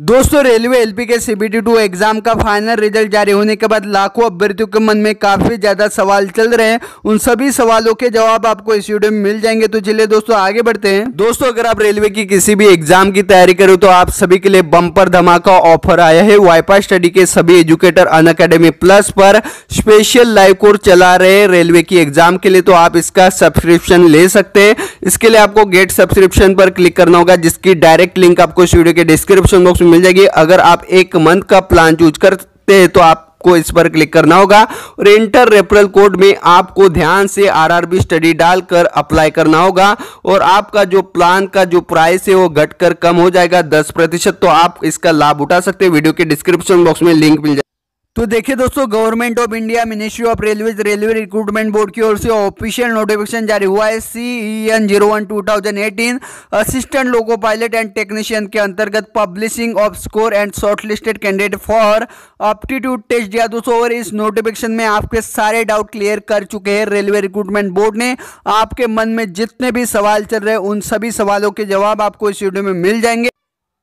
दोस्तों railway LP के CBT two exam का फाइनल रिजल्ट जारी होने के बाद लाखों अभ्यर्थियों के मन में काफी ज्यादा सवाल चल रहे हैं उन सभी सवालों के जवाब आपको इस वीडियो में मिल जाएंगे तो चलिए दोस्तों आगे बढ़ते हैं दोस्तों अगर आप रेलवे की किसी भी एग्जाम की तैयारी करो तो आप सभी के लिए बम्पर धमाका ऑफर आया है वाईपा स्टडी के सभी एजुकेटर अन अकेडमी प्लस पर स्पेशल लाइव कोर्स चला रहे हैं रेलवे की एग्जाम के लिए तो आप इसका सब्सक्रिप्शन ले सकते हैं इसके लिए आपको गेट सब्सक्रिप्शन पर क्लिक करना होगा जिसकी डायरेक्ट लिंक आपको इस वीडियो के डिस्क्रिप्शन बॉक्स में मिल जाएगी अगर आप एक मंथ का प्लान चूज करते हैं तो आप आपको इस पर क्लिक करना होगा और इंटर रेफरल कोड में आपको ध्यान से आरआरबी स्टडी डालकर अप्लाई करना होगा और आपका जो प्लान का जो प्राइस है वो घटकर कम हो जाएगा दस प्रतिशत तो आप इसका लाभ उठा सकते हैं वीडियो के डिस्क्रिप्शन बॉक्स में लिंक मिल जाएगा तो देखिए दोस्तों government of India ministry of railway railway recruitment board की ओर से ऑफिशियल नोटिफिकेशन जारी हुआ है C E N zero one two thousand eighteen assistant loco pilot and technician के अंतर्गत publishing of score and shortlisted candidate for aptitude test दिया दोस्तों और इस नोटिफिकेशन में आपके सारे डाउट क्लियर कर चुके हैं रेलवे रिक्रूटमेंट बोर्ड ने आपके मन में जितने भी सवाल चल रहे हैं उन सभी सवालों के जवाब आपको इस वीडियो में मिल जाएंगे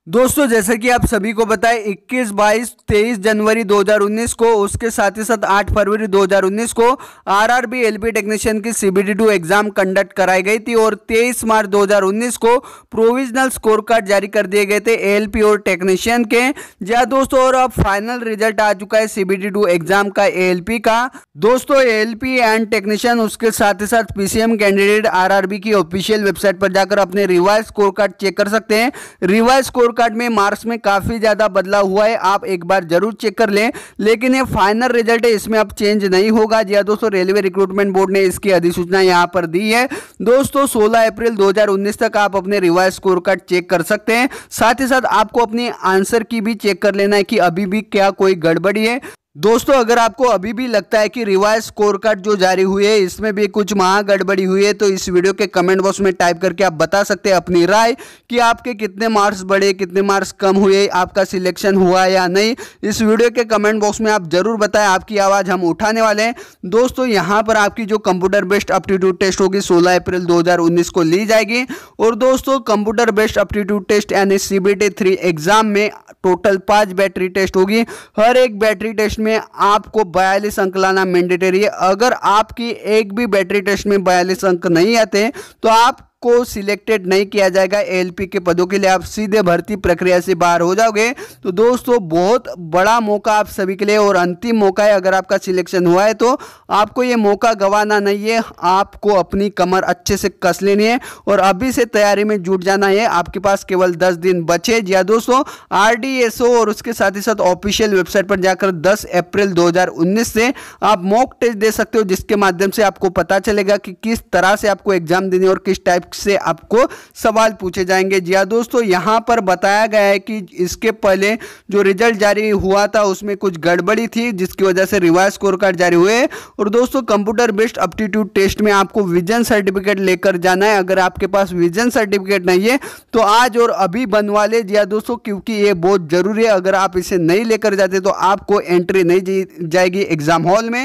दोस्तों जैसा कि आप सभी को बताएं 21, 22, 23 जनवरी 2019 को उसके साथ ही साथ 8 फरवरी 2019 को आरआरबी एलपी टेक्नीशियन की सीबीटी टू एग्जाम कंडक्ट कराई गई थी और 23 मार्च 2019 को प्रोविजनल स्कोर कार्ड जारी कर दिए गए थे एलपी और टेक्नीशियन के जहाँ दोस्तों और अब फाइनल रिजल्ट आ चुका है सीबीटी टू एग्जाम का पी का दोस्तों पी एंड टेक्नीशियन उसके साथ ही साथ पीसीएम कैंडिडेट आरआरबी की ऑफिशियल वेबसाइट पर जाकर अपने रिवाइज स्कोर कार्ड चेक कर सकते हैं रिवाइज स्कोर स्कोर कार्ड में मार्क्स में काफ़ी ज़्यादा बदलाव हुआ है आप एक बार जरूर चेक कर लें लेकिन ये फाइनल रिजल्ट है इसमें अब चेंज नहीं होगा जी हाँ, दोस्तों रेलवे रिक्रूटमेंट बोर्ड ने इसकी अधिसूचना यहाँ पर दी है दोस्तों सोलह अप्रैल दो तक आप अपने रिवाइज स्कोर कार्ड चेक कर सकते हैं साथ ही साथ आपको अपने आंसर की भी चेक कर लेना है कि अभी भी क्या कोई गड़बड़ी है दोस्तों अगर आपको अभी भी लगता है कि रिवाइज स्कोर कार्ड जो जारी हुई है इसमें भी कुछ महा गड़बड़ी हुई है तो इस वीडियो के कमेंट बॉक्स में टाइप करके आप बता सकते हैं अपनी राय कि आपके कितने मार्क्स बढ़े कितने मार्क्स कम हुए आपका सिलेक्शन हुआ या नहीं इस वीडियो के कमेंट बॉक्स में आप जरूर बताएं आपकी आवाज़ हम उठाने वाले हैं दोस्तों यहाँ पर आपकी जो कंप्यूटर बेस्ड अपटीट्यूड टेस्ट होगी सोलह अप्रैल दो को ली जाएगी और दोस्तों कंप्यूटर बेस्ड अप्टीट्यूड टेस्ट यानी सी बी एग्जाम में टोटल पाँच बैटरी टेस्ट होगी हर एक बैटरी टेस्ट में आपको बयालीस अंक लाना मैंडेटरी है अगर आपकी एक भी बैटरी टेस्ट में बयालीस अंक नहीं आते तो आप आपको सिलेक्टेड नहीं किया जाएगा एल के पदों के लिए आप सीधे भर्ती प्रक्रिया से बाहर हो जाओगे तो दोस्तों बहुत बड़ा मौका आप सभी के लिए और अंतिम मौका है अगर आपका सिलेक्शन हुआ है तो आपको ये मौका गंवाना नहीं है आपको अपनी कमर अच्छे से कस लेनी है और अभी से तैयारी में जुट जाना है आपके पास केवल दस दिन बचे या हाँ दोस्तों आर और उसके साथ ही साथ ऑफिशियल वेबसाइट पर जाकर दस अप्रैल दो से आप मॉक टेस्ट दे सकते हो जिसके माध्यम से आपको पता चलेगा कि किस तरह से आपको एग्जाम देनी और किस टाइप पक्ष से आपको सवाल पूछे जाएंगे जी हाँ दोस्तों यहाँ पर बताया गया है कि इसके पहले जो रिजल्ट जारी हुआ था उसमें कुछ गड़बड़ी थी जिसकी वजह से रिवाइज स्कोर कार्ड जारी हुए और दोस्तों कंप्यूटर बेस्ड अप्टीट्यूड टेस्ट में आपको विजन सर्टिफिकेट लेकर जाना है अगर आपके पास विजन सर्टिफिकेट नहीं है तो आज और अभी बनवा ले जी हाँ दोस्तों क्योंकि ये बहुत ज़रूरी है अगर आप इसे नहीं लेकर जाते तो आपको एंट्री नहीं जाएगी एग्ज़ाम हॉल में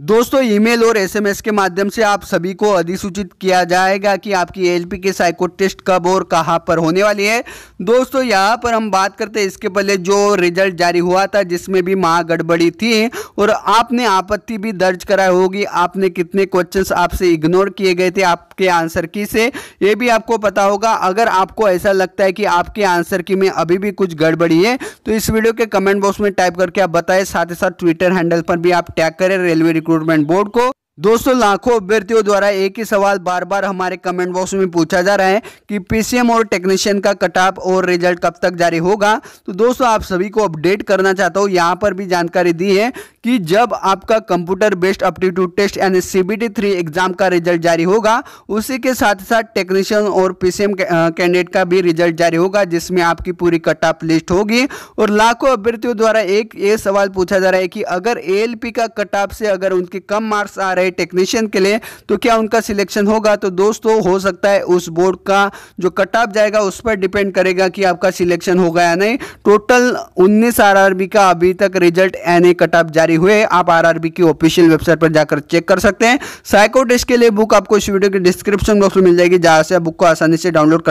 दोस्तों ईमेल और एसएमएस के माध्यम से आप सभी को अधिसूचित किया जाएगा कि आपकी एलपी के साइको टेस्ट कब और कहां पर होने वाली है दोस्तों यहां पर हम बात करते हैं इसके पहले जो रिजल्ट जारी हुआ था जिसमें भी गड़बड़ी थी और आपने आपत्ति भी दर्ज कराई होगी आपने कितने क्वेश्चंस आपसे इग्नोर किए गए थे आपके आंसर की से ये भी आपको पता होगा अगर आपको ऐसा लगता है कि आपके आंसर की में अभी भी कुछ गड़बड़ी है तो इस वीडियो के कमेंट बॉक्स में टाइप करके आप बताएं साथ ही साथ ट्विटर हैंडल पर भी आप टैग करें रेलवे रिक्रूटमेंट बोर्ड को दोस्तों लाखों अभ्यर्थियों द्वारा एक ही सवाल बार बार हमारे कमेंट बॉक्स में पूछा जा रहा है कि पीसीएम और टेक्नीशियन का कटाप और रिजल्ट कब तक जारी होगा तो दोस्तों आप सभी को अपडेट करना चाहता हूँ यहाँ पर भी जानकारी दी है कि जब आपका कंप्यूटर बेस्ड अप्टीट्यूड टेस्ट यानी सीबीटी थ्री एग्जाम का रिजल्ट जारी होगा उसी के साथ साथ टेक्नीशियन और पीसीएम कैंडिडेट का भी रिजल्ट जारी होगा जिसमें आपकी पूरी कट ऑफ लिस्ट होगी और लाखों अभ्यर्थियों द्वारा एक ये सवाल पूछा जा रहा है कि अगर ए का कट ऑफ से अगर उनके कम मार्क्स आ रहे टेक्नीशियन के लिए तो क्या उनका सिलेक्शन होगा तो दोस्तों हो सकता है उस बोर्ड का जो कट ऑफ जाएगा उस पर डिपेंड करेगा कि आपका सिलेक्शन होगा या नहीं टोटल उन्नीस आर का अभी तक result and a cut off जारी हुए आप आर की ऑफिशियल वेबसाइट पर जाकर चेक कर सकते हैं साइको टेस्ट के लिए बुक आपको इस वीडियो के डिस्क्रिप्शन बॉक्स में मिल जाएगी जहां से बुक को आसानी से डाउनलोड कर